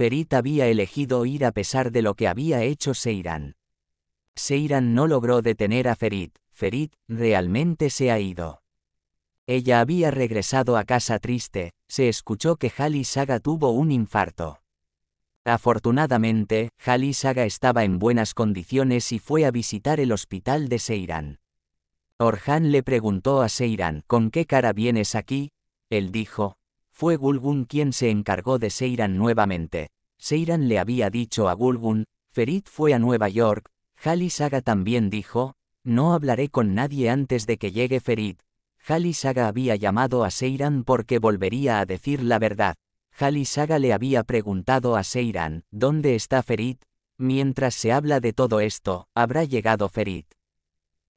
Ferit había elegido ir a pesar de lo que había hecho Seiran. Seiran no logró detener a Ferit, Ferit realmente se ha ido. Ella había regresado a casa triste, se escuchó que Halisaga Saga tuvo un infarto. Afortunadamente, Halisaga estaba en buenas condiciones y fue a visitar el hospital de Seiran. Orhan le preguntó a Seiran, ¿con qué cara vienes aquí? Él dijo, fue Gulgun quien se encargó de Seiran nuevamente. Seiran le había dicho a Gulgun, Ferit fue a Nueva York, Jalisaga también dijo, no hablaré con nadie antes de que llegue Ferit. Jalisaga había llamado a Seiran porque volvería a decir la verdad. Jalisaga le había preguntado a Seiran, ¿dónde está Ferit? Mientras se habla de todo esto, habrá llegado Ferit.